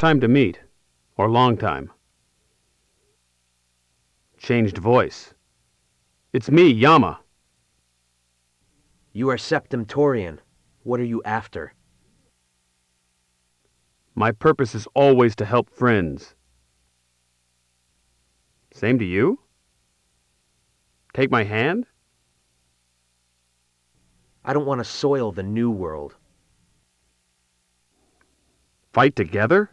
time to meet, or long time. Changed voice. It's me, Yama. You are Septimtorian. What are you after? My purpose is always to help friends. Same to you? Take my hand? I don't want to soil the new world. Fight together?